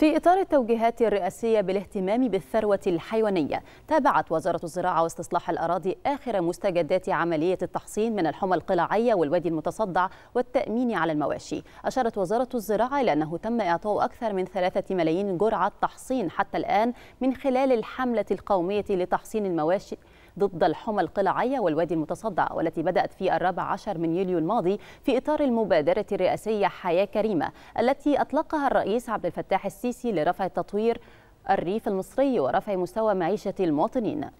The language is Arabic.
في إطار التوجيهات الرئاسية بالاهتمام بالثروة الحيوانية تابعت وزارة الزراعة واستصلاح الأراضي آخر مستجدات عملية التحصين من الحمى القلاعية والوادي المتصدع والتأمين على المواشي أشارت وزارة الزراعة إلى أنه تم إعطاء أكثر من ثلاثة ملايين جرعة تحصين حتى الآن من خلال الحملة القومية لتحصين المواشي ضد الحمى القلعية والوادي المتصدع والتي بدأت في الرابع عشر من يوليو الماضي في إطار المبادرة الرئاسية حياة كريمة التي أطلقها الرئيس عبد الفتاح السيسي لرفع تطوير الريف المصري ورفع مستوى معيشة المواطنين